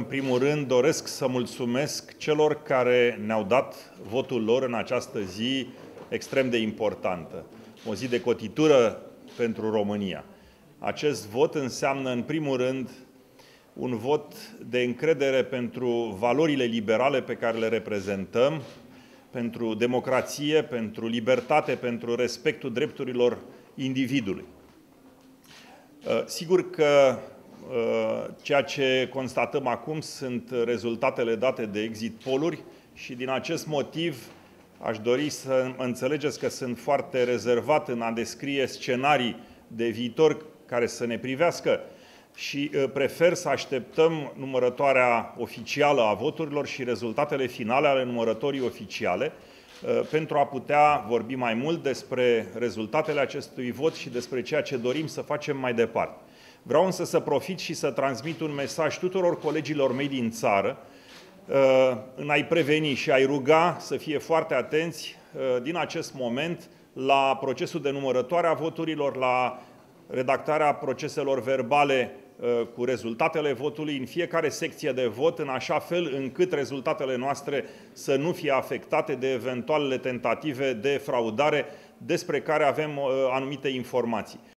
În primul rând, doresc să mulțumesc celor care ne-au dat votul lor în această zi extrem de importantă. O zi de cotitură pentru România. Acest vot înseamnă, în primul rând, un vot de încredere pentru valorile liberale pe care le reprezentăm, pentru democrație, pentru libertate, pentru respectul drepturilor individului. Sigur că Eh, ceea ce constatăm acum sunt rezultatele date de exit poluri și din acest motiv aș dori să înțelegeți că sunt foarte rezervat în a descrie scenarii de viitor care să ne privească și eh, prefer să așteptăm numărătoarea oficială a voturilor și rezultatele finale ale numărătorii oficiale eh, pentru a putea vorbi mai mult despre rezultatele acestui vot și despre ceea ce dorim să facem mai departe. Vreau însă să profit și să transmit un mesaj tuturor colegilor mei din țară, uh, în a-i preveni și a-i ruga să fie foarte atenți uh, din acest moment la procesul de numărătoare a voturilor, la redactarea proceselor verbale uh, cu rezultatele votului în fiecare secție de vot, în așa fel încât rezultatele noastre să nu fie afectate de eventualele tentative de fraudare despre care avem anumite informații.